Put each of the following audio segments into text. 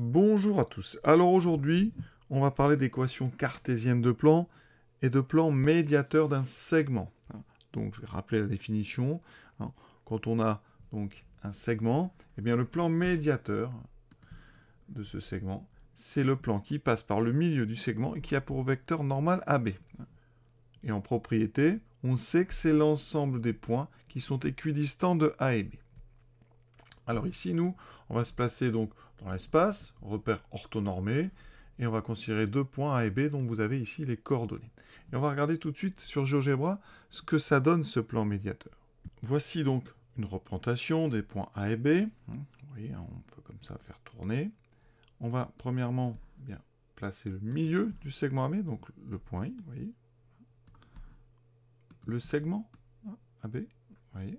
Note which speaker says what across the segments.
Speaker 1: Bonjour à tous. Alors aujourd'hui, on va parler d'équations cartésiennes de plan et de plan médiateur d'un segment. Donc je vais rappeler la définition. Hein. Quand on a donc un segment, eh bien le plan médiateur de ce segment, c'est le plan qui passe par le milieu du segment et qui a pour vecteur normal AB. Et en propriété, on sait que c'est l'ensemble des points qui sont équidistants de A et B. Alors ici, nous, on va se placer donc dans l'espace, repère orthonormé, et on va considérer deux points A et B, dont vous avez ici les coordonnées. Et on va regarder tout de suite sur GeoGebra ce que ça donne ce plan médiateur. Voici donc une représentation des points A et B. Hein, vous voyez, hein, on peut comme ça faire tourner. On va premièrement eh bien, placer le milieu du segment AB, donc le point I, vous voyez. Le segment AB, vous voyez.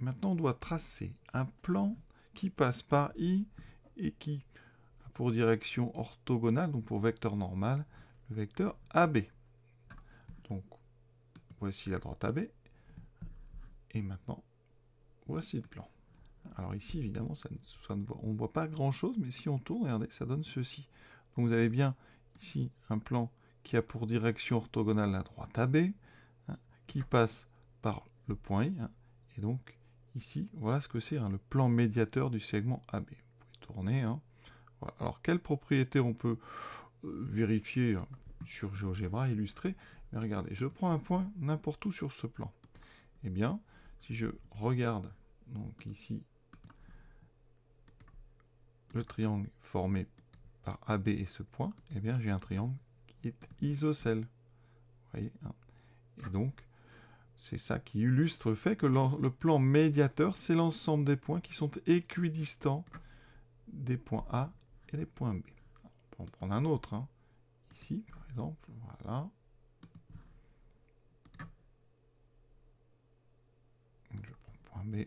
Speaker 1: Maintenant, on doit tracer un plan qui passe par I et qui a pour direction orthogonale, donc pour vecteur normal, le vecteur AB. Donc, voici la droite AB. Et maintenant, voici le plan. Alors ici, évidemment, on ne voit pas grand-chose, mais si on tourne, regardez, ça donne ceci. Donc vous avez bien ici un plan qui a pour direction orthogonale la droite AB, hein, qui passe par le point I, hein, et donc ici, voilà ce que c'est hein, le plan médiateur du segment AB. Vous pouvez tourner. Hein. Alors, quelles propriétés on peut euh, vérifier hein, sur GeoGebra illustré Mais regardez, je prends un point n'importe où sur ce plan. Eh bien, si je regarde donc ici le triangle formé par AB et ce point, eh bien j'ai un triangle qui est isocèle. Vous voyez Et donc, c'est ça qui illustre le fait que le plan médiateur, c'est l'ensemble des points qui sont équidistants des points A et des points B. On peut en prendre un autre. Hein. Ici, par exemple, voilà. Je prends point B.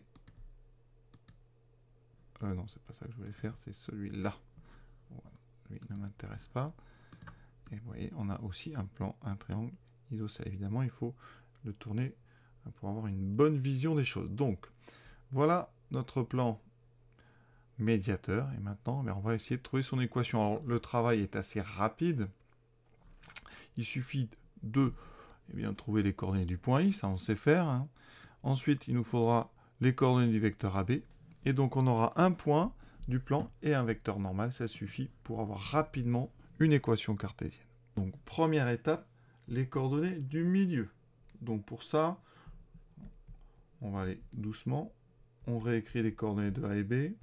Speaker 1: Euh, non, c'est pas ça que je voulais faire, c'est celui-là. Voilà. Lui ne m'intéresse pas. Et vous voyez, on a aussi un plan, un triangle isocèle. Évidemment, il faut de tourner pour avoir une bonne vision des choses. Donc, voilà notre plan médiateur. Et maintenant, eh on va essayer de trouver son équation. Alors, le travail est assez rapide. Il suffit de eh bien, trouver les coordonnées du point I, hein, ça on sait faire. Hein. Ensuite, il nous faudra les coordonnées du vecteur AB. Et donc, on aura un point du plan et un vecteur normal. Ça suffit pour avoir rapidement une équation cartésienne. Donc, première étape, les coordonnées du milieu. Donc pour ça, on va aller doucement. On réécrit les coordonnées de A et B.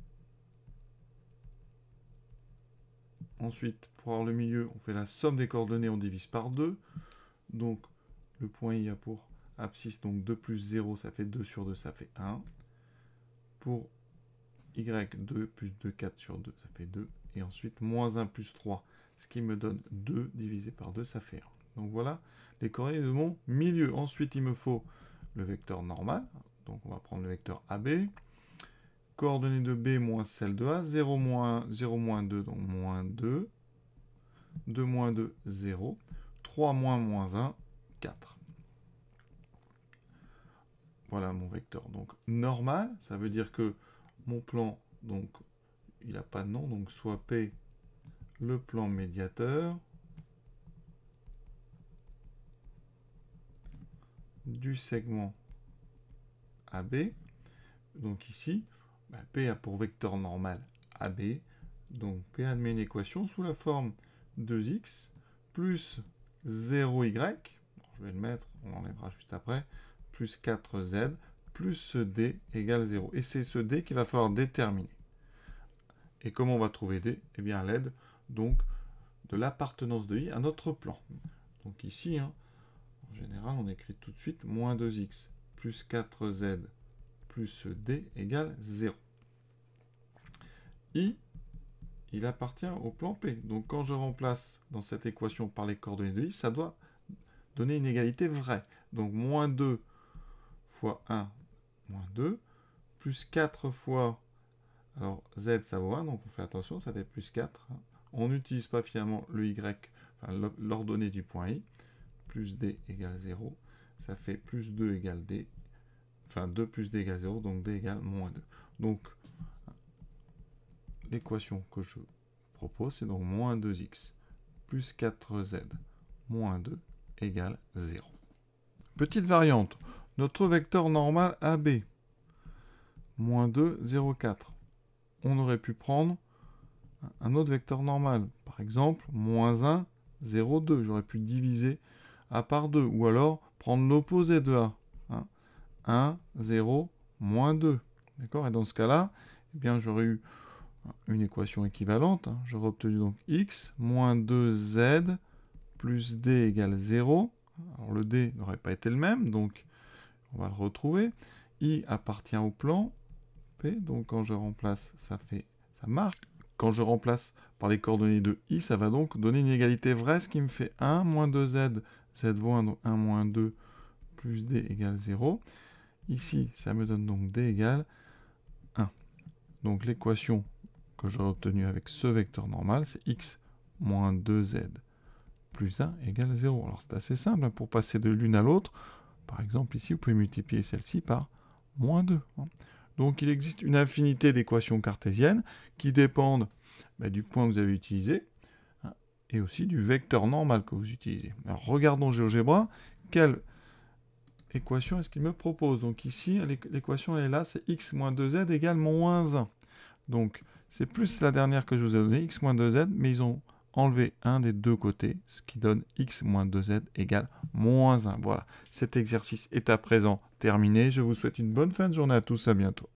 Speaker 1: Ensuite, pour avoir le milieu, on fait la somme des coordonnées, on divise par 2. Donc le point I a pour abscisse, donc 2 plus 0, ça fait 2 sur 2, ça fait 1. Pour Y, 2 plus 2, 4 sur 2, ça fait 2. Et ensuite, moins 1 plus 3, ce qui me donne 2 divisé par 2, ça fait 1. Donc voilà les coordonnées de mon milieu. Ensuite, il me faut le vecteur normal. Donc on va prendre le vecteur AB. Coordonnées de B moins celle de A. 0 moins, 0 2, donc moins 2. 2 moins 2, 0. 3 moins moins 1, 4. Voilà mon vecteur. Donc normal, ça veut dire que mon plan, donc il n'a pas de nom, donc soit P, le plan médiateur, du segment AB. Donc ici, bah, P a pour vecteur normal AB. Donc P admet une équation sous la forme 2x plus 0y. Je vais le mettre, on l'enlèvera juste après. Plus 4z plus ce d égale 0. Et c'est ce d qu'il va falloir déterminer. Et comment on va trouver d Eh bien à l'aide donc de l'appartenance de i à notre plan. Donc ici, hein, en général, on écrit tout de suite moins 2x plus 4z plus d égale 0. i, il appartient au plan p. Donc quand je remplace dans cette équation par les coordonnées de i, ça doit donner une égalité vraie. Donc moins 2 fois 1, moins 2, plus 4 fois... Alors z, ça vaut 1, donc on fait attention, ça fait plus 4. On n'utilise pas finalement le y, enfin, l'ordonnée du point i plus d égale 0, ça fait plus 2 égale d, enfin 2 plus d égale 0, donc d égale moins 2. Donc l'équation que je propose, c'est donc moins 2x plus 4z moins 2 égale 0. Petite variante, notre vecteur normal AB, moins 2, 0, 4. On aurait pu prendre un autre vecteur normal, par exemple, moins 1, 0, 2. J'aurais pu diviser a par 2. Ou alors prendre l'opposé de A. 1, hein. 0, moins 2. D'accord Et dans ce cas-là, eh bien, j'aurais eu une équation équivalente. Hein. J'aurais obtenu donc x moins 2z plus d égale 0. Alors le d n'aurait pas été le même, donc on va le retrouver. i appartient au plan p, donc quand je remplace, ça fait, ça marque. Quand je remplace par les coordonnées de i, ça va donc donner une égalité vraie, ce qui me fait 1 moins 2z Z voie, 1 moins 2 plus d égale 0. Ici, ça me donne donc d égale 1. Donc l'équation que j'aurais obtenue avec ce vecteur normal, c'est x moins 2z plus 1 égale 0. Alors c'est assez simple, hein. pour passer de l'une à l'autre, par exemple ici, vous pouvez multiplier celle-ci par moins 2. Hein. Donc il existe une infinité d'équations cartésiennes qui dépendent bah, du point que vous avez utilisé, et aussi du vecteur normal que vous utilisez. Alors regardons GeoGebra, quelle équation est-ce qu'il me propose Donc ici, l'équation est là, c'est x moins 2z égale moins 1. Donc c'est plus la dernière que je vous ai donnée, x moins 2z, mais ils ont enlevé un des deux côtés, ce qui donne x moins 2z égale moins 1. Voilà, cet exercice est à présent terminé. Je vous souhaite une bonne fin de journée à tous, à bientôt.